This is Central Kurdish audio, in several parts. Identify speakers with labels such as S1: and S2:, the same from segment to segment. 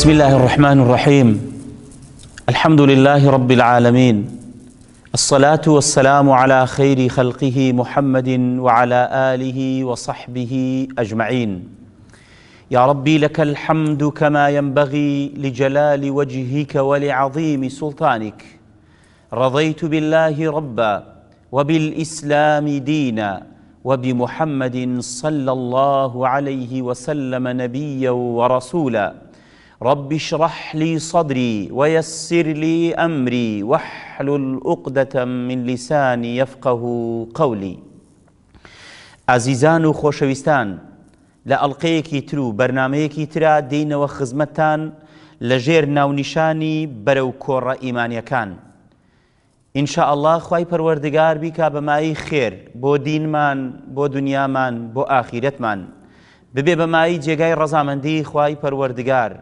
S1: بسم الله الرحمن الرحيم الحمد لله رب العالمين الصلاة والسلام على خير خلقه محمد وعلى آله وصحبه أجمعين يا ربي لك الحمد كما ينبغي لجلال وجهك ولعظيم سلطانك رضيت بالله ربا وبالإسلام دينا وبمحمد صلى الله عليه وسلم نبيا ورسولا رب اشرح لي صدري ويسر لي امري واحلل عقدة من لساني يفقه قولي عزیزان و خۆشەویستان لە ئەڵلقەیەکی تر و بەرنمەیەکی ترا دینەوە خزمەتتان لە ژێر ناونیشانی بەرەو کۆڕە ئیمانیەکان. ئینشاء الله خی پەروەردگار بیکا بەمایی خێر بۆ دینمان بۆ دنیامان بۆ ئاخیرەتمان ببێ جگاي رضا مندي خوي پروردگار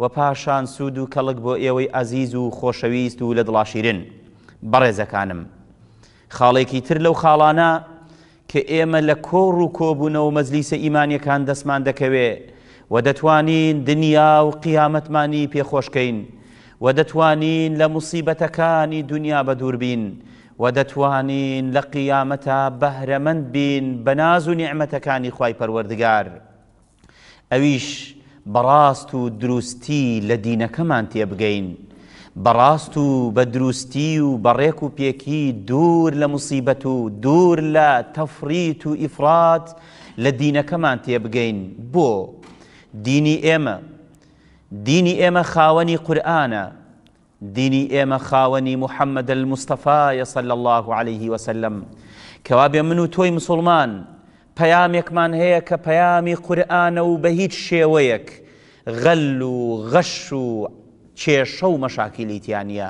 S1: و پاشان سوود و کەڵک بۆ ئێوەی ئازیز و خۆشەویست و لە دڵاشیرن بەڕێزەکانم خاڵێکی تر لەو خاڵانە کە ئێمە لە کۆڕ و کۆبوونەوە مەزلیسە ئیمانیەکان دەستمان دەکەوێ و دەتوانین دنیا و قیامەتمانی پێخۆشکەین و دەتوانین لە مصیبەتەکانی دنیا بە دووربین و دەتوانین لە قیامەتە بەهرەمەند بین بە ناز و نیعممەتەکانی خی پەروەردگار ئەویش براستو دروستي لدينا كمان دینەکەمان براستو بەڕاست و بيكي دور لمصيبتو دور و پێکی دوور لە مصیبەت و دوور لە تەفریت و ئیفرات لە دینەکەمان تێبگەین بۆ دینی ئێمە دینی ئێمە الله عليه وسلم كواب منو توي و تۆی مسلمان پەیامێکمان هەیە کە پەیامی قرآن و بە هیچ شێوەیەک غەل و غەش و کێشە و مەشاکیلیتیانە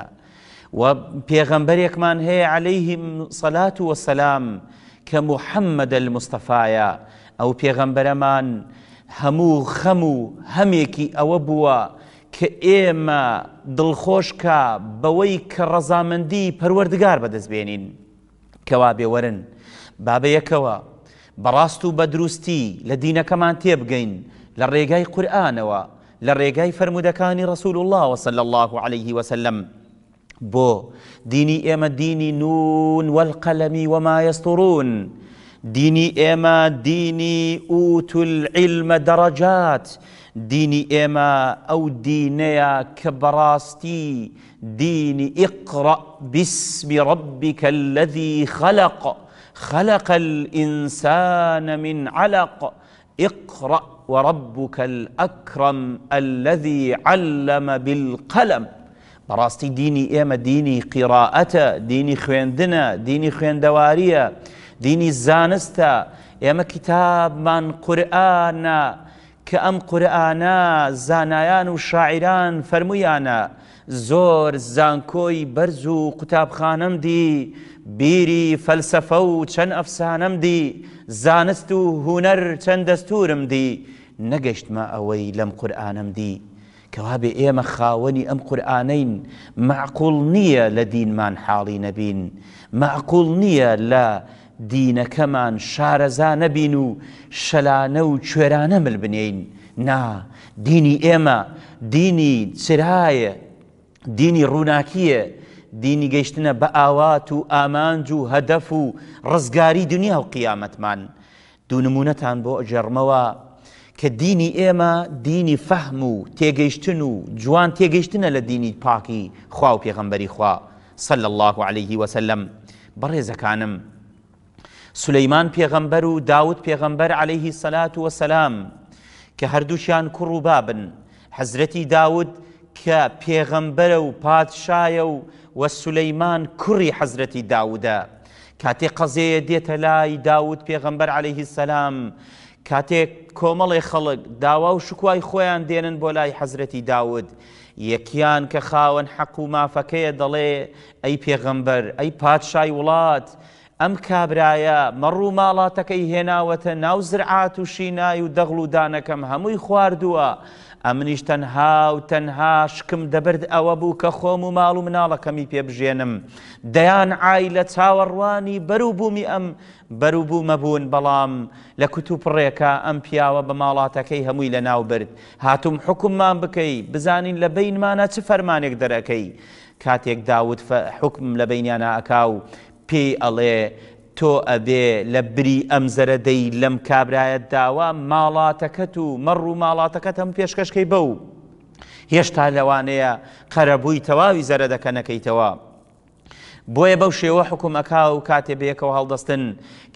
S1: و پێغەمبەرێکمان هەیە عليهلەیهیم سەلات و وەسەسلام کە محەممەدە مستەفاایە ئەو پێغەمبەرەمان هەموو خەم و هەمێکی ئەوە بووە کە ئێمە دڵخۆشکە بەوەی کە ڕەزامەندی پەروەردگار بەدەستبێنین کەوا بێوەرن بابەیەکەوە بەڕاست و بەدروستی لە دینەکەمان تێبگەین لە قرآن و لە فرمودكان رسول الله صلى الله عليه وسلم بو ديني إما ديني نون والقلم وما يسطرون ديني إما ديني أوت العلم درجات ديني إما أو ديني كبراستي ديني اقرأ باسم ربك الذي خلق خلق الإنسان من علق اقرأ وربك الأكرم الذي علم بالقلم براستي ديني ايما ديني قراءة ديني خيندنا ديني خيندواريا ديني زانستا ايما كتاب من قرآن كأم قرآنا زانايان وشاعران شاعران زور زانكوي برزو قتاب خانم دي بیری فەلسەفە و چەند ئەفسانەم دی زانست و هوەر چەند دەستورم دی نەگەشتمە ئەوەی لەم قورآانم دی کەوا بێ ئێمە خاوەنی ئەم قورآانەین معقول نییە لە دینمان حاڵی نەبین معقول نییە لە دینەکەمان شارەزا نەبین و شەلانە و کوێرانە مل بنین نا دینی ئێمە دینی چرایە دینی ڕووناکیە دینی گەیشتنە بە ئاوات و ئامانج و هەدەف و ڕزگاری دنیا و قیامەتمان دوو نمونەتان بۆ ئەجێڕمەوە کە دینی ئێمە دینی فەهم و تێگەیشتن و جوان تێگەیشتنە لە دینی پاکی خوا و پێغەمبەری خوا صلى الله عليه وسلم بەڕێزەکانم سلەیمان پێغەمبەر و داوت پێغەمبەر عليه سەلات وسلام کە هەردووشیان کوڕ و بابن حەزرەتی داود کە پێغەمبەرە و پادشایە و وە سولەیمان کوڕی حەزرەتی داودە کاتێ قەزەیە دێتە لای داود پێغەمبەر عليهەیهی سەسلام کاتێک کۆمەڵی خەڵک داوا و شکوای خۆیان دێنن بۆ لای حەزرەتی داود یەکیان کە خاوەن حەق و مافەکەیە دەڵێ ئەی پێغەمبەر ئەی پادشای وڵات ئەم کابرایە مەڕوو ماڵاتەکەی هێناوەتە ناو زرعات و شینای و دەغڵ و دانەکەم هەمووی خواردووە ئەمنیش تەنها و تەنها شکم دەبرد ئەوە بوو کە خۆم و ماڵ و مناڵەکەمی پێبژێنم دەیان ئای لە چاوەڕوانی بەرو بوومی ئەم بەرو بوو مەبوون بەڵام لە کوتوپڕێکە ئەم پیاوە بە ماڵاتەکەی هەمووی لە ناو برد هاتوم حکممان بکەی بزانین لە بینمانە چ فەرمانێک دەرەکەی کاتێک داوت حکم لە بینیانە ئەکاو پێی ئەڵێ تۆ ئەبێ لە بری ئەم زەرەدەی لەم کابرایەت داوا ماڵاتەکەت و مەڕ و ماڵاتەکەت هەم پێشکەشکەی بەو هێشتا لەوانەیە قەرەبووی تەواوی زەرەدەکە نەکەیتەوە. بۆیە بەو شێوە حکوومەکە و کاتێ بەیەکەوە هەڵدەستن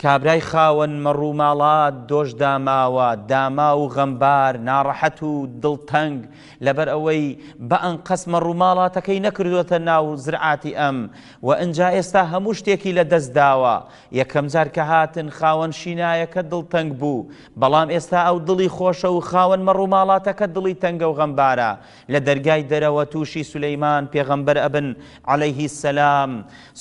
S1: کابرای خاوەن مەڕوو ماڵات دۆش داماوە داما و غەمبار ناڕەحەت و دڵتەنگ لەبەر ئەوەی بە ئەن قەسمە ڕووماڵاتەکەی نەکردوەتە ناو زرعاتی ئەم و ئەجا ئێستا هەموو شتێکی لە دەستداوە یەکەم جار کە هاتن خاوەن شینایەکە دڵتەنگ بوو بەڵام ئێستا ئەو دڵی خۆشە و خاوەن مەڕوو ماڵاتەکە دڵی تەنگە و غەمبارە لە دەرگای دەرەوە تووشی سولەیمان پێغەمبەر ئەبن عليهەیهی سەسلام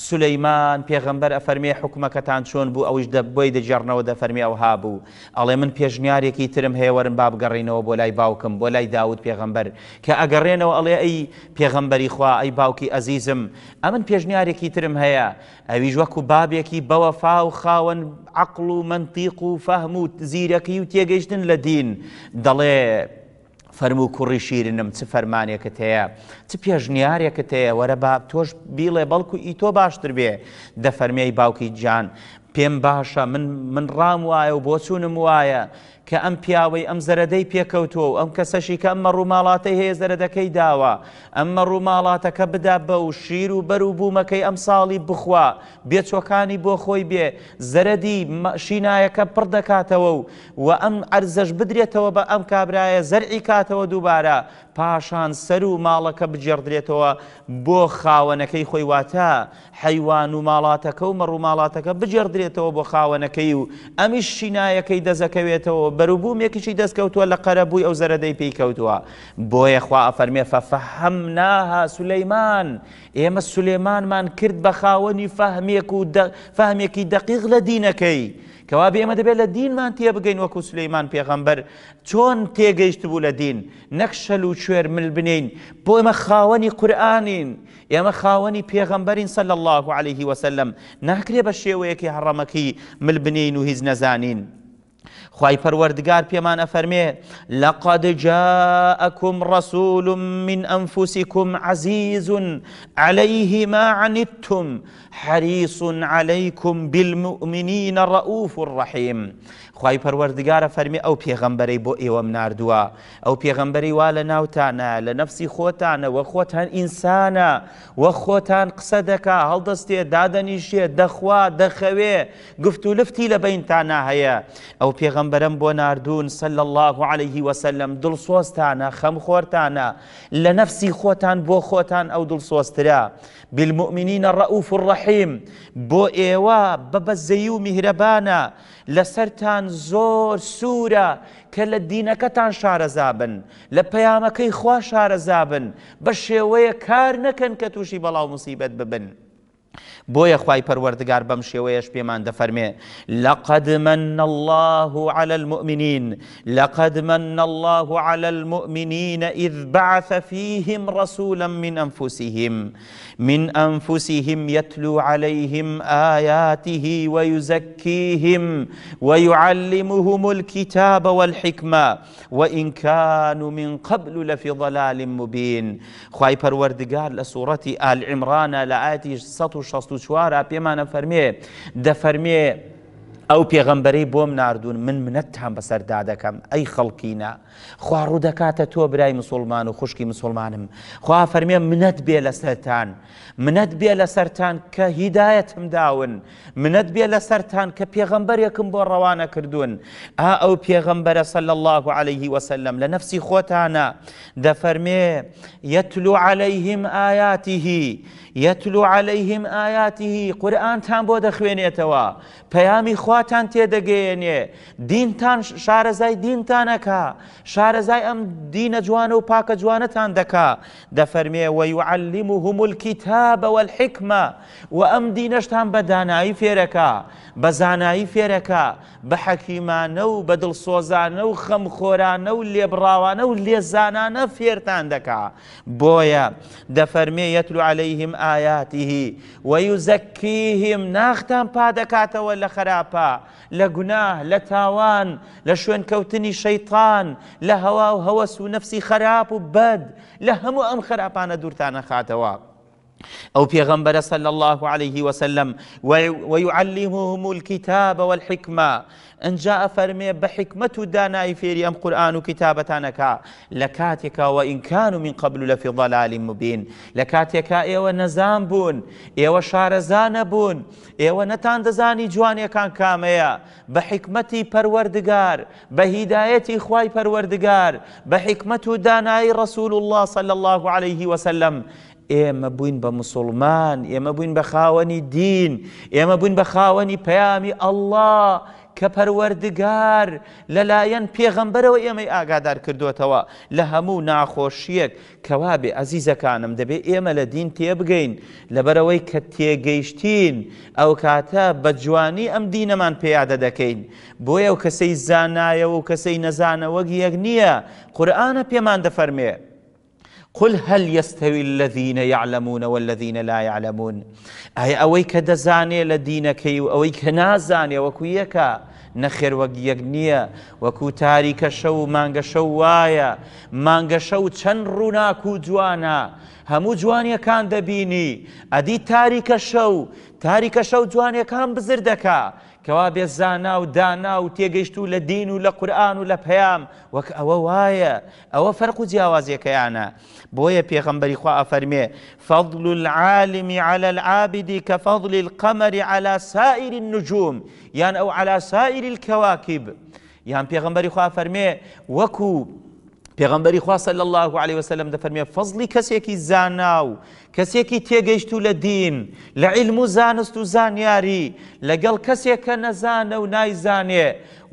S1: سولەیمان پێغەمبەر ئەفەرمێ حکومەکەتان چۆن بوو ئەوی ئەوش دەبی دەجارڕنەوە دەفەرمی ئەو هابوو ئەڵێ من پێشنیارێکی ترم هێوەرم بابگەڕینەوە بۆ لای باوکم بۆ لای داوت پێغمبەر کە ئەگەڕێنەوە ئەڵێ ئەی پێغمبەری خوا ئەی باوکی ئەزیزم ئەمن پێشنیارێکی ترم هەیە ئەویش وەکو بابێکی بەوەفا و خاوەن عقل و منتیق و فەهم و زیرەکەی و تێگەیشتن لە دین دەڵێ فەرمو و کوڕی شیرنم چ فەرمانێکت هەیە چ پێژنیارێکت هەیە وەرە با تۆش بیڵێ بەڵکو ئی تۆ باشتر بێ دەفەرمیای باوکی جان پێم باشە من ڕام وایە و بۆ چوونم وایە کە ئەم پیاوەی ئەم زەرەدەی پێکەوتووە و ئەم کەسەشی کە ئەممە ڕووماڵاتی هەیە زەرەدەکەی داوە ئەممە ڕووماڵاتەکە بدا بە و شیر و بەر و بوومەکەی ئەم ساڵی بخوا بێچۆکانی بۆ خۆی بێ زەرەدی شینایەکە پڕ دەکاتەوە و و ئەم ئەرزەش بدرێتەوە بە ئەم کابرایە زەرعی کاتەوە دووبارە پاشان سەر و ماڵەکە بجێڕدرێتەوە بۆ خاوەنەکەی خۆی واتە حەیوان و ماڵاتەکە و مەڕووماڵاتەکە بجێڕدرێتەوە بۆ خاوەنەکەی و ئەمیش شینایەکەی دەزەکەوێتەوە بەروبوومێکیشی دەستکەوتووە لە قەرەبووی ئەو زەرەدەی پێیکەوتووە بۆیە خوا ئەفەرمێ فەفەحەمناها سولەیمان ئێمە سولێمانمان کرد بە خاوەنی فەهمێکی دەقیق لە دینەکەی. کەوا ئێمە دەبێت لە دینمان تێ بگەین وەکو سلەیمان پێغەمبەر چۆن تێگەیشت بوو لە دین نەخشەل و شوێر مل بنین بۆ ئێمە خاوەنی قورآانین ئێمە خاوەنی پێغەمبەرین سەل الله عليه وسلم ناکرێ بە شێوەیەکی هەڕەمەکی مل بنین و هیچ نەزانین. خی پروردگار پیمان افرمه لقد جاءكم رسول من أنفسكم عزيز عليه ما عنتم حريص عليكم بالمؤمنين رؤوف الرحيم خی پروردگار فەرمی او پێغەمبەری بو ئێوە مناردووە او پێغەمبەری والا لە ناوتانە لە نفسی خۆتانە وە خۆتان ئینسانە وە خۆتان قسە دەکا هەڵدەستێ دادەنیشێ دەخوا دەخەوێ گفت و لفتی لە بەینتانە هەیە ئەو پێغەم پێغەمبەرم بۆ نردون سل الله عليه وسلم دڵسۆستانە خەم خۆرتانە لە نەفسی خۆتان بۆ خۆتان ئەو دڵسۆسترا بالمؤمنینە ڕەوف ڕەحیم بۆ ئێوە بەبەزەی و میهرەبانە لەسەرتان زۆر سوورە کە لە دینەکەتان شارەزابن لە پەیامەکەی خوا شارەزابن بە شێوەیە کار نەکەن کە تووشی بەڵاو مصیبەت ببن. بويا خی پەروەردگار بەم شێوەیەش بيمان دفرمي لقد من الله على المؤمنين لقد من الله على المؤمنين إذ بعث فيهم رسولا من أنفسهم من أنفسهم يتلو عليهم آياته ويزكيهم ويعلمهم الكتاب والحكمة وإن كانوا من قبل لفي ضلال مبين خواي پەروەردگار لە لسورة آل عمران لە 1964 پێمانە فەرمێ دەفەرمێ ئەو پێغەمبەری بۆم نردون من منەت هەم بەسەردا دەکەم ئەی خەڵکینە خواڕوو دەکاتە تۆ برای مسلمان و خوشکی مسلمانم خوا فەرمێ منەت بێ لە سەران منەت بێ لە سەران کە هیدایەتم داون منەت بێ لە سەران کە پێغەمبەرێکم بۆ ڕەوانە کردوون ئا ئەو پێغەمبەرە سەل الله عليه وسلم لە نفسی خۆتانە دەفەرمێ یەتلو عليهلەیهیم ئاياتیهی. یەتلو عليهلەیهم ئاياتیهی قورآانتان بۆ دەخوێنێتەوە پەیامی خواتان تێدەگەیەنێ دینتان شارەزای دینتانەکە شارەزای ئەم دینە جوانە و پاکە جوانەتان دەکا دەفەرمێ وەیعلیم و هومولکی تا بەوە حکمە و ئەم دینەشتان بە دانایی فێرەکە بە زانایی فێرەکە بە حەکیمانە و بە دڵسۆزانە و خەمخۆرانە و لێبراوانە و لێزانانە فێرتان دەکا بۆیە دەفەرمێ یەتلو عليهلەیهم آياته ويزكيهم ناختان بادكات ولا خرابا لە لتاوان لشوين تاوان شيطان شوێنکەوتنی شەیطان لە خراب و لهم أم خرابان دورتان خاتواب أو في غنبر صلى الله عليه وسلم ويعلمهم الكتاب والحكمة إن جاء فرمي بحكمة داناي فيري أم قرآن كتابتانك لكاتك وإن كانوا من قبل لفي ضلال مبين لكاتك إيوا نزام بون إيوة شارزان بون إيوا نتان دزاني كان كاميا بحكمتي پروردگار بهدايتي خواي پروردگار بحكمة داناي رسول الله صلى الله عليه وسلم ئێمە بووین بە مسلمان ئێمە بووین بە خاوەنی دین ئێمە بووین بە خاوەنی پەیامی ئەله کە پەروەردگار لەلایەن پێغەمبەرەوە ئێمەی ئاگادار کردوتەوە لە هەموو ناخۆشیەک کەوا بێ ئەزیزەکانم دەبێت ئێمە لە دین تێبگەین لەبەرەوەی کە تێگەیشتین ئەو کاتە بە جوانی ئەم دینەمان پیادە دەکەین بۆیە و کەسەی زانایەوە و کەسەی نەزانەوەگی یەک نییە قورآانە پێمان دەفەرمێت. قل هل يستوي الذين يعلمون والذين لا يعلمون اي اويك دزاني دەزانێ لە دینەکەی و ئەوەی کە نازانێ وەکو یەکە نەخێر وەک یەک نییە وەکو تاریکە شەو مانگەشە هەموو جوانیەکان دەبینی ئەدی تاریکە تاریک شو شەو شو بزر دەکا کەوا بێزانا و دانا و تێگەیشت و لە ولا و لە قورآن و او پەیام وەک ئەوە وایە ئەوە فەرق و جیاوازیەکەیانە بۆیە على العابد كفضل القمر على سائر النجوم يعني او على سائر الكواكب يعني پێغەمبەری خو افرمي وكو پێغمبەری خواسە لە الله عليه وسلم دەفەرمێ فەزلی کەسێکی زانا و کەسێکی تێگەیشت و لە دین لە عیلم و زانست و زانیاری لەگەڵ کەسێکە نەزانە و نایزانێ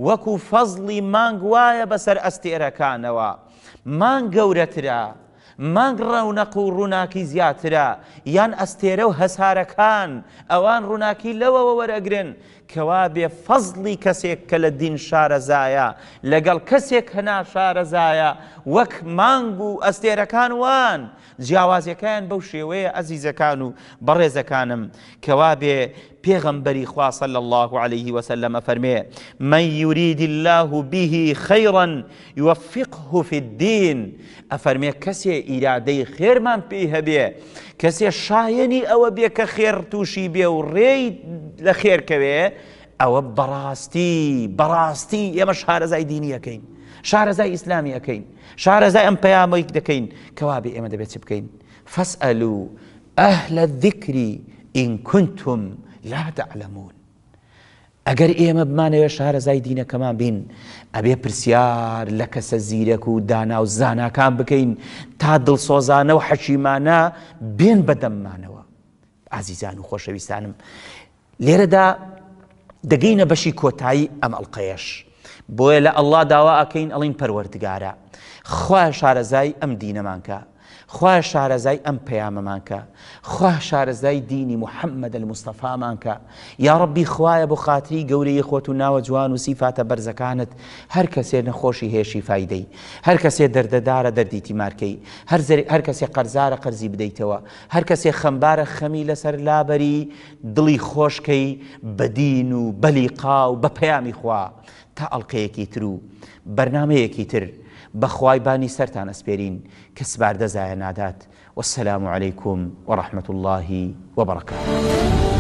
S1: وەکو فەزلی مانگ وایە بەسەر ئەستێرەکانەوە مانگ گەورەترە مانگ ڕەونەق و ڕووناکی زیاترە یان ئەستێرە و هەسارەکان ئەوان ڕووناکی لەوەوە وەرەگرن كوابي فضلي كسيك كل الدين شار زايا لقال كسيك هنا شار زايا وك مانگ أستير كان وان جیاوازەکان بەو شێوەیە أزيز كانوا برز كانم كوابي بيغمبري خوا صلى الله عليه وسلم فرمي من يريد الله به خيرا يوفقه في الدين أفرمي كسي کەسێ خير من بيه بيه کەسێ شایەنی ئەوە بێ کە خێر تووشی بێ و ڕێی لە خێرکەوێ ئەوە بەڕاستی بەڕاستی ئێمە شارەزای دینیەکەین شارەزای ئیسلامی ئەەکەین شارەزای ئەم پەیامەیەک دەکەین کەوابێ ئێمە دەبێت چ بکەین فەسئلو ئەهلە ذیکری ئینکونتم لا تعلمون ئەگەر ئێمە بمانەوە شارەزای دینەکەمان بین ئەبێ پرسیار لە کەسە زیرەک و دانا و زاناکان بکەین تا دڵسۆزانە و حەشیمانە بێن بەدەممانەوە ئازیزان و خۆشەویستانم لێرەدا دەگەینە بەشی کۆتایی ئەم ئەڵلقەیەش بۆیە لە ئەللا داوا ئەکەین ئەڵین پەروەردگارە خوا شارەزای ئەم دینەمانکە خوا شارەزای ئەم پەیامەمانکە خوا شارەزای دینی محەممەد مستەفامانکە یا ڕبی خوایە بۆ خااتری گەورەی خۆت و ناوە جوان و سیفاتە بەرزەکانت هەر کەسێ نەخۆشی هێشی فیدەی هەر کەسێ دەردەدارە دەردی تیمارکەی هەر کەسێ قەرزارە قەرزی بدەیتەوە هەر کەسێ خەمبارە خەمی لەسەر لابەری دڵی خۆشکەی بەدین و بەلیقا و بە پەیامی خوا تا ئەڵلقەیەکی تر و بەرنمەیەکی تر بخواي باني سرتان اسبيرين كسبار سباردەزایە نادات والسلام عليكم ورحمه الله وبركاته